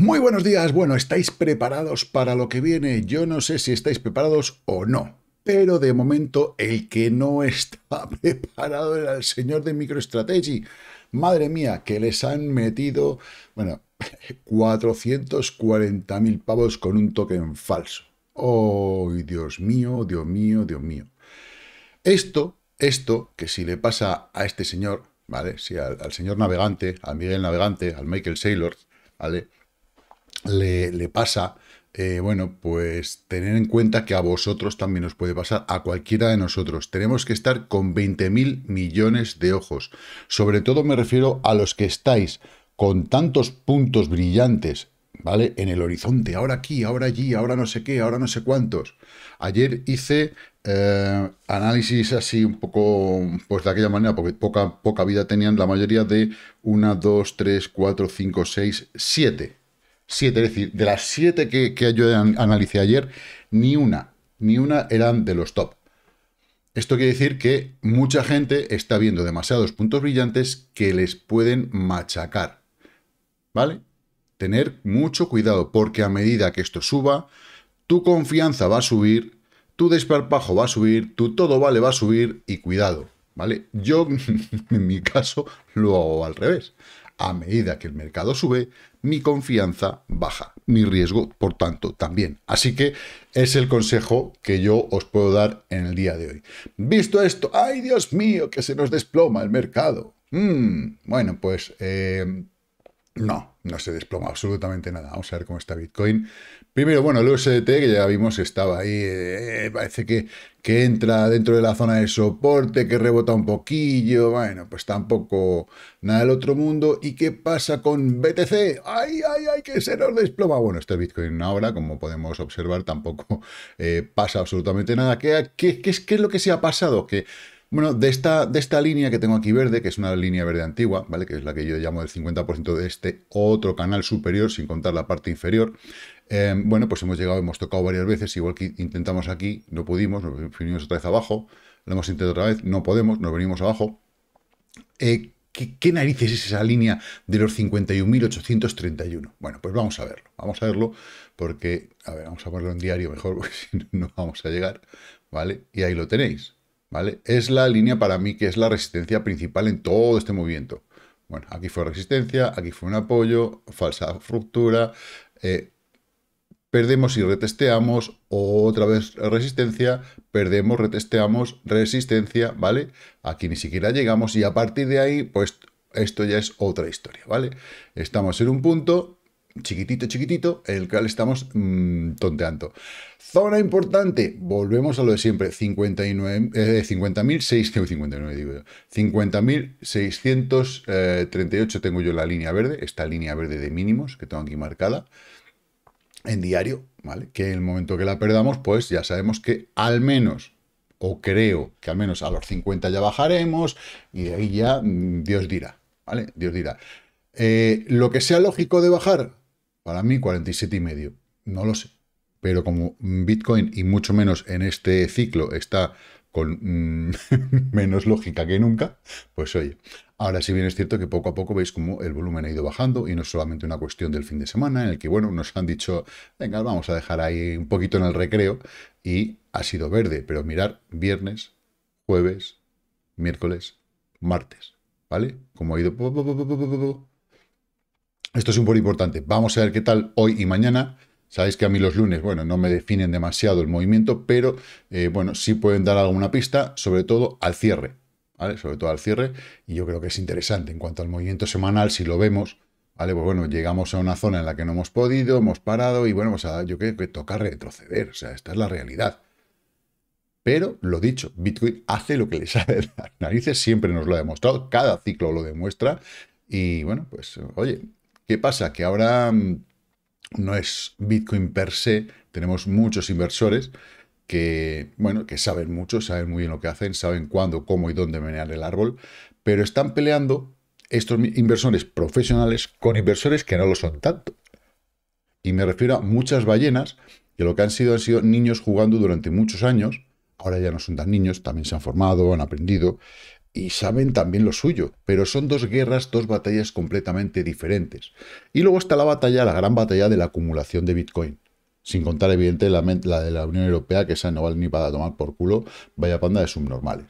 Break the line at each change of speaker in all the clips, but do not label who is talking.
Muy buenos días, bueno, ¿estáis preparados para lo que viene? Yo no sé si estáis preparados o no, pero de momento el que no está preparado era el señor de MicroStrategy. Madre mía, que les han metido, bueno, mil pavos con un token falso. oh, Dios mío, Dios mío, Dios mío! Esto, esto, que si le pasa a este señor, ¿vale? Si al, señor navegante, al Miguel Navegante, al Michael Saylor, ¿vale? le, pasa, eh, bueno, pues tener en cuenta que a vosotros también os puede pasar, a cualquiera de nosotros. Tenemos que estar con mil millones de ojos. Sobre todo me refiero a los que estáis con tantos puntos brillantes, ¿vale? En el horizonte, ahora aquí, ahora allí, ahora no sé qué, ahora no sé cuántos. Ayer hice eh, análisis así un poco, pues de aquella manera, porque poca, poca vida tenían la mayoría de 1, 2, 3, 4, 5, 6, 7 siete, es decir, de las siete que, que yo analicé ayer, ni una, ni una eran de los top. Esto quiere decir que mucha gente está viendo demasiados puntos brillantes que les pueden machacar. ¿Vale? Tener mucho cuidado porque a medida que esto suba, tu confianza va a subir, tu desparpajo va a subir, tu todo vale va a subir y cuidado. ¿Vale? Yo, en mi caso, lo hago al revés. A medida que el mercado sube, mi confianza baja, mi riesgo, por tanto, también. Así que es el consejo que yo os puedo dar en el día de hoy. Visto esto, ¡ay Dios mío, que se nos desploma el mercado! Mm, bueno, pues eh, no, no se desploma absolutamente nada. Vamos a ver cómo está Bitcoin. Primero, bueno, el USDT, que ya vimos, estaba ahí. Eh, parece que, que entra dentro de la zona de soporte, que rebota un poquillo. Bueno, pues tampoco nada del otro mundo. ¿Y qué pasa con BTC? ¡Ay, ay, ay! Que se nos desploma. Bueno, este Bitcoin ahora, como podemos observar, tampoco eh, pasa absolutamente nada. ¿Qué, es, lo que se ha pasado? Que bueno, de esta, de esta línea que tengo aquí verde, que es una línea verde antigua, ¿vale? Que es la que yo llamo el 50% de este otro canal superior, sin contar la parte inferior. Eh, bueno, pues hemos llegado, hemos tocado varias veces, igual que intentamos aquí, no pudimos, nos venimos otra vez abajo, lo hemos intentado otra vez, no podemos, nos venimos abajo. Eh, ¿Qué, ¿qué, narices es esa línea de los 51.831? Bueno, pues vamos a verlo. Vamos a verlo porque, a ver, vamos a ponerlo en diario mejor, porque si no vamos a llegar, ¿vale? Y ahí lo tenéis. ¿vale? Es la línea para mí que es la resistencia principal en todo este movimiento. Bueno, aquí fue resistencia, aquí fue un apoyo, falsa ruptura, eh, perdemos y retesteamos, otra vez resistencia, perdemos, retesteamos, resistencia, ¿vale? Aquí ni siquiera llegamos y a partir de ahí, pues esto ya es otra historia, ¿vale? Estamos en un punto chiquitito, chiquitito, en el cual estamos mm, tonteando. Zona importante, volvemos a lo de siempre, 59, eh, 6, digo yo, 50.638 eh, tengo yo la línea verde, esta línea verde de mínimos que tengo aquí marcada, en diario, ¿vale? Que en el momento que la perdamos, pues ya sabemos que al menos, o creo que al menos a los 50 ya bajaremos, y de ahí ya mm, Dios dirá, ¿vale? Dios dirá. Eh, lo que sea lógico de bajar, para mí 47 y medio. No lo sé. Pero como Bitcoin y mucho menos en este ciclo está con mm, menos lógica que nunca, pues oye, ahora sí bien es cierto que poco a poco veis cómo el volumen ha ido bajando y no es solamente una cuestión del fin de semana en el que, bueno, nos han dicho, venga, vamos a dejar ahí un poquito en el recreo y ha sido verde, pero mirar viernes, jueves, miércoles, martes, ¿vale? Como ha ido... Esto es un poco importante. Vamos a ver qué tal hoy y mañana. Sabéis que a mí los lunes, bueno, no me definen demasiado el movimiento, pero eh, bueno, sí pueden dar alguna pista, sobre todo al cierre, ¿vale? Sobre todo al cierre, y yo creo que es interesante. En cuanto al movimiento semanal, si lo vemos, ¿vale? Pues bueno, llegamos a una zona en la que no hemos podido, hemos parado, y bueno, pues a, ah, yo creo que toca retroceder, o sea, esta es la realidad. Pero, lo dicho, Bitcoin hace lo que le sale de las narices, siempre nos lo ha demostrado, cada ciclo lo demuestra, y bueno, pues oye, ¿Qué pasa? Que ahora mm, no es Bitcoin per se, tenemos muchos inversores que, bueno, que saben mucho, saben muy bien lo que hacen, saben cuándo, cómo y dónde menear el árbol, pero están peleando estos inversores profesionales con inversores que no lo son tanto. Y me refiero a muchas ballenas que lo que han sido han sido niños jugando durante muchos años, ahora ya no son tan niños, también se han formado, han aprendido, y saben también lo suyo, pero son dos guerras, dos batallas completamente diferentes. Y luego está la batalla, la gran batalla de la acumulación de Bitcoin. Sin contar, evidentemente, la, de la Unión Europea, que esa no vale ni para tomar por culo, vaya panda de subnormales.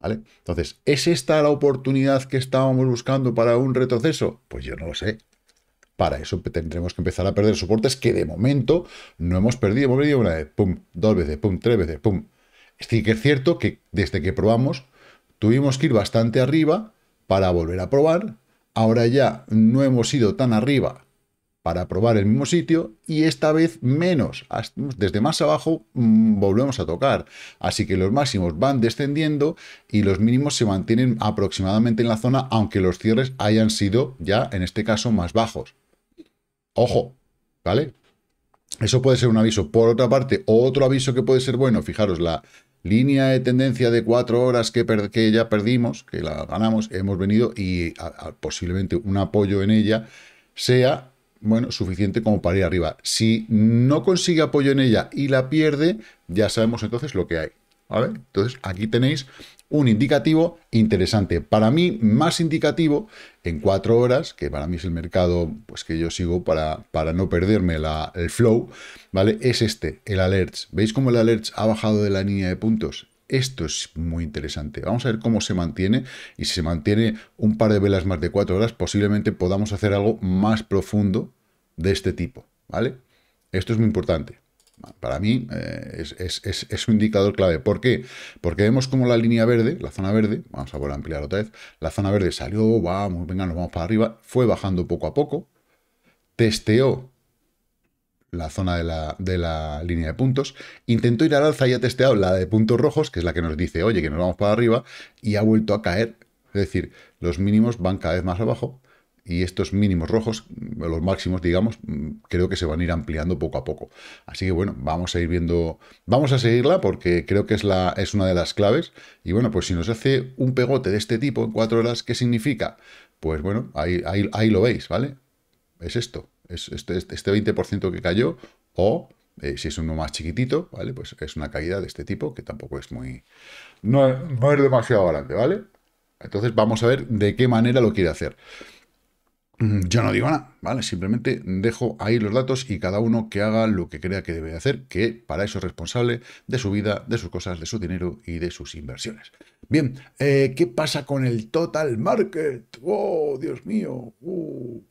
¿Vale? Entonces, ¿es esta la oportunidad que estábamos buscando para un retroceso? Pues yo no lo sé. Para eso tendremos que empezar a perder soportes que de momento no hemos perdido. Hemos perdido una vez, pum, dos veces, pum, tres veces, pum. Es que es cierto que desde que probamos Tuvimos que ir bastante arriba para volver a probar. Ahora ya no hemos ido tan arriba para probar el mismo sitio y esta vez menos. Desde más abajo mm, volvemos a tocar. Así que los máximos van descendiendo y los mínimos se mantienen aproximadamente en la zona, aunque los cierres hayan sido ya, en este caso, más bajos. Ojo, ¿vale? Eso puede ser un aviso. Por otra parte, otro aviso que puede ser bueno, fijaros, la línea de tendencia de cuatro horas que, ya perdimos, que la ganamos, hemos venido y posiblemente un apoyo en ella sea bueno, suficiente como para ir arriba. Si no consigue apoyo en ella y la pierde, ya sabemos entonces lo que hay. ¿Vale? Entonces, aquí tenéis un indicativo interesante. Para mí, más indicativo en cuatro horas, que para mí es el mercado pues, que yo sigo para, para no perderme la, el flow, ¿vale? Es este, el alerts. ¿Veis cómo el alerts ha bajado de la línea de puntos? Esto es muy interesante. Vamos a ver cómo se mantiene y si se mantiene un par de velas más de cuatro horas, posiblemente podamos hacer algo más profundo de este tipo, ¿vale? Esto es muy importante. Para mí eh, es, un indicador clave. ¿Por qué? Porque vemos como la línea verde, la zona verde, vamos a volver a ampliar otra vez, la zona verde salió, vamos, venga, nos vamos para arriba, fue bajando poco a poco, testeó la zona de la, de la, línea de puntos, intentó ir al alza y ha testeado la de puntos rojos, que es la que nos dice, oye, que nos vamos para arriba, y ha vuelto a caer. Es decir, los mínimos van cada vez más abajo, y estos mínimos rojos, los máximos, digamos, creo que se van a ir ampliando poco a poco. Así que bueno, vamos a ir viendo, vamos a seguirla porque creo que es, la, es una de las claves. Y bueno, pues si nos hace un pegote de este tipo en cuatro horas, ¿qué significa? Pues bueno, ahí, ahí, lo veis, ¿vale? Es esto, es este, 20% este que cayó o... Eh, si es uno más chiquitito, ¿vale? Pues es una caída de este tipo que tampoco es muy... No, no es demasiado grande, ¿vale? Entonces vamos a ver de qué manera lo quiere hacer. Mm, yo no digo nada, ¿vale? Simplemente dejo ahí los datos y cada uno que haga lo que crea que debe hacer, que para eso es responsable de su vida, de sus cosas, de su dinero y de sus inversiones. Bien, eh, ¿qué pasa con el total market? ¡Oh, Dios mío! ¡Uh!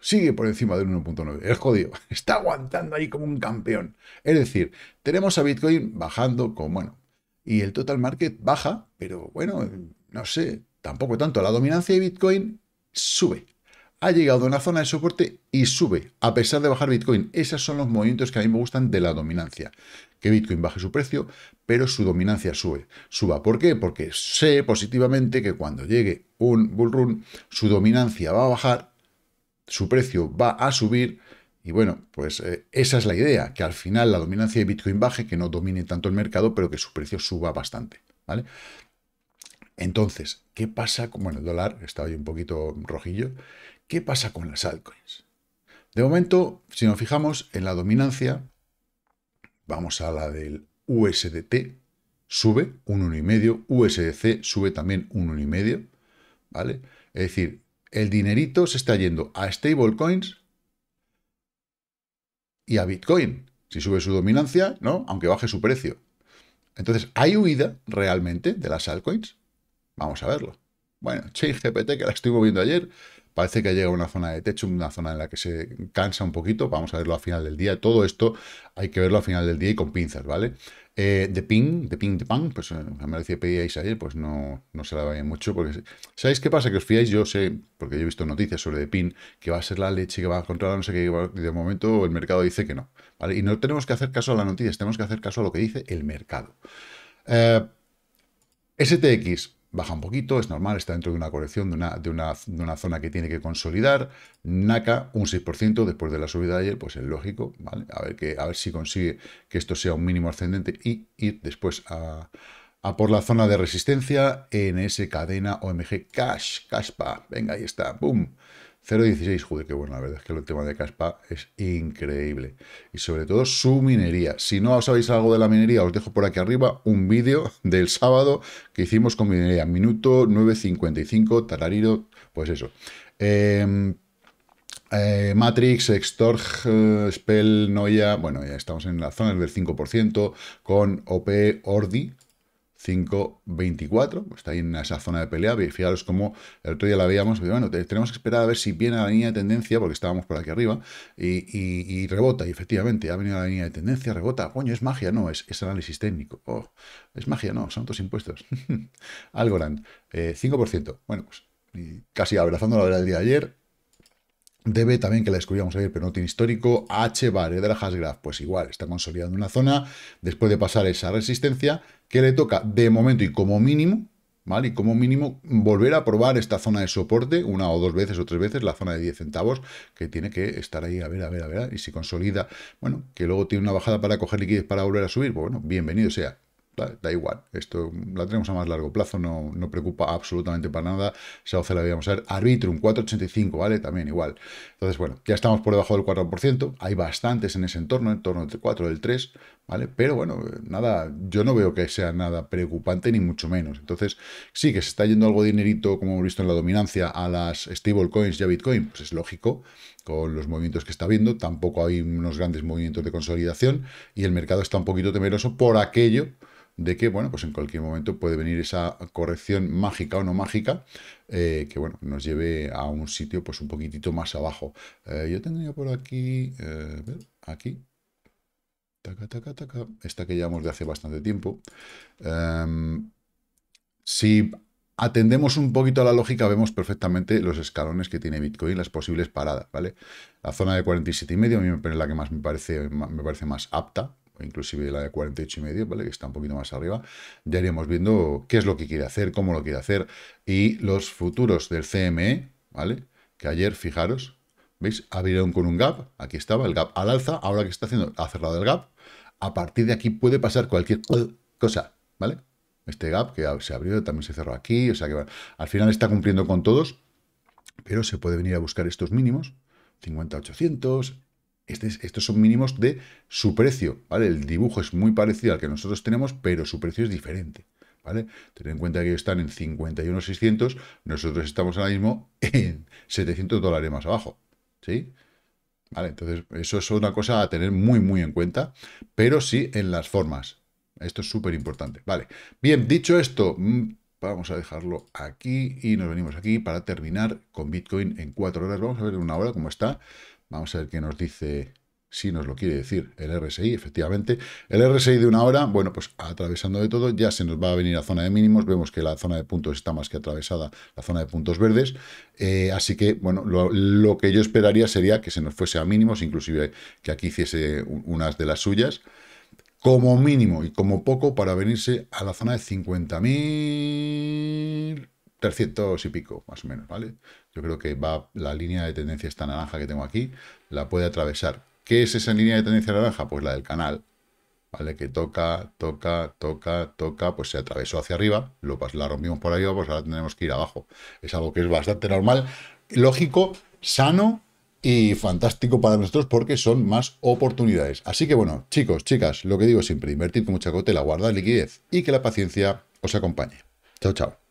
Sigue por encima del 1.9. Es jodido. Está aguantando ahí como un campeón. Es decir, tenemos a Bitcoin bajando como bueno, y el total market baja, pero bueno, no sé, tampoco tanto. La dominancia de Bitcoin sube ha llegado a una zona de soporte y sube, a pesar de bajar Bitcoin. Esos son los movimientos que a mí me gustan de la dominancia. Que Bitcoin baje su precio, pero su dominancia sube. Suba. ¿Por qué? Porque sé positivamente que cuando llegue un bull run, su dominancia va a bajar, su precio va a subir. Y bueno, pues eh, esa es la idea, que al final la dominancia de Bitcoin baje, que no domine tanto el mercado, pero que su precio suba bastante. ¿Vale? Entonces, ¿qué pasa con bueno, el dólar? Está hoy un poquito rojillo. ¿Qué pasa con las altcoins? De momento, si nos fijamos en la dominancia, vamos a la del USDT, sube un 1,5, USDC sube también un 1,5, ¿vale? Es decir, el dinerito se está yendo a stablecoins y a Bitcoin, si sube su dominancia, ¿no? Aunque baje su precio. Entonces, ¿hay huida realmente de las altcoins? Vamos a verlo. Bueno, ChainGPT, que la estuve viendo ayer, Parece que ha llegado a una zona de techo, una zona en la que se cansa un poquito. Vamos a verlo a final del día. Todo esto hay que verlo a final del día y con pinzas, ¿vale? Eh, de ping, de ping, de pang, pues eh, me me decía pedíais ayer, pues no, no se la vaya mucho. porque ¿Sabéis qué pasa? Que os fiáis, yo sé, porque yo he visto noticias sobre de PIN, que va a ser la leche, que va a controlar no sé qué, de momento el mercado dice que no. ¿vale? Y no tenemos que hacer caso a las noticias, tenemos que hacer caso a lo que dice el mercado. Eh, STX, baja un poquito, es normal, está dentro de una corrección, de una, de una, zona que tiene que consolidar. NACA, un 6% después de la subida de ayer, pues es lógico, ¿vale? A ver, que, a ver si consigue que esto sea un mínimo ascendente y ir después a, por la zona de resistencia en ese cadena, OMG, cash, cashpa venga, ahí está, boom. 0.16, joder, qué bueno, la verdad es que el tema de Caspa es increíble. Y sobre todo su minería. Si no os sabéis algo de la minería, os dejo por aquí arriba un vídeo del sábado que hicimos con minería. Minuto 9.55, tarariro, pues eso. Em, eh, Matrix, Extorg, eh, Spell, Noia, bueno, ya estamos en las zonas del 5%, con OP, Ordi, 5.24, está ahí en esa zona de pelea, fijaros cómo el otro día la veíamos, bueno, tenemos que esperar a ver si viene a la línea de tendencia, porque estábamos por aquí arriba, y, rebota, y efectivamente, ha venido a la línea de tendencia, rebota, coño, es magia, no, es, análisis técnico, oh, es magia, no, son otros impuestos. Algorand, 5%, eh, bueno, pues casi abrazando la verdad del día de ayer, DB también, que la descubríamos ayer, pero no tiene histórico. h de la Hasgraph, pues igual, está consolidando una zona. Después de pasar esa resistencia, que le toca de momento y como mínimo, ¿vale? Y como mínimo volver a probar esta zona de soporte una o dos veces o tres veces, la zona de 10 centavos, que tiene que estar ahí a ver, a ver, a ver, y si consolida, bueno, que luego tiene una bajada para coger liquidez para volver a subir, pues bueno, bienvenido sea. Da, igual, esto la tenemos a más largo plazo, no, no preocupa absolutamente para nada. Sauce la veíamos a ver, Arbitrum 4,85, ¿vale? También igual. Entonces, bueno, ya estamos por debajo del 4%, hay bastantes en ese entorno, en torno del 4, del 3, ¿vale? Pero bueno, nada, yo no veo que sea nada preocupante, ni mucho menos. Entonces, sí que se está yendo algo de dinerito, como hemos visto en la dominancia, a las stablecoins y a Bitcoin, pues es lógico, con los movimientos que está viendo, tampoco hay unos grandes movimientos de consolidación y el mercado está un poquito temeroso por aquello de que, bueno, pues en cualquier momento puede venir esa corrección mágica o no mágica, eh, que, bueno, nos lleve a un sitio, pues, un poquitito más abajo. Eh, yo tendría por aquí, eh, aquí, taca, esta que llevamos de hace bastante tiempo. Em, si atendemos un poquito a la lógica, vemos perfectamente los escalones que tiene Bitcoin, las posibles paradas, ¿vale? La zona de 47,5 a mí parece la que más me parece, me parece más apta, inclusive la de 48 y medio, ¿vale? que está un poquito más arriba, ya iremos viendo qué es lo que quiere hacer, cómo lo quiere hacer, y los futuros del CME, ¿vale? que ayer, fijaros, ¿veis? Abrieron con un gap, aquí estaba el gap al alza, ahora que está haciendo, ha cerrado el gap, a partir de aquí puede pasar cualquier cosa, ¿vale? Este gap que se abrió, también se cerró aquí, o sea que al final está cumpliendo con todos, pero se puede venir a buscar estos mínimos, 50-800, este estos son mínimos de su precio, ¿vale? El dibujo es muy parecido al que nosotros tenemos, pero su precio es diferente, ¿vale? Ten en cuenta que están en 51.600, nosotros estamos ahora mismo en 700 dólares más abajo, ¿sí? entonces eso es una cosa a tener muy, muy en cuenta, pero sí en las formas. Esto es súper importante, ¿vale? Bien, dicho esto, mm, vamos a dejarlo aquí y nos venimos aquí para terminar con Bitcoin en cuatro horas. Vamos a ver una hora cómo está, Vamos a ver qué nos dice, si nos lo quiere decir el RSI, efectivamente. El RSI de una hora, bueno, pues atravesando de todo, ya se nos va a venir a zona de mínimos. Vemos que la zona de puntos está más que atravesada, la zona de puntos verdes. Eh, así que, bueno, lo, que yo esperaría sería que se nos fuese a mínimos, inclusive que aquí hiciese unas de las suyas. Como mínimo y como poco para venirse a la zona de 50.000... 300 y pico, más o menos, ¿vale? Yo creo que va la línea de tendencia esta naranja que tengo aquí, la puede atravesar. ¿Qué es esa línea de tendencia naranja? Pues la del canal, ¿vale? Que toca, toca, toca, toca, pues se atravesó hacia arriba, lo, la rompimos por arriba, pues ahora tenemos que ir abajo. Es algo que es bastante normal, lógico, sano y fantástico para nosotros porque son más oportunidades. Así que bueno, chicos, chicas, lo que digo siempre, invertid con mucha cautela, guardad liquidez y que la paciencia os acompañe. Chao, chao.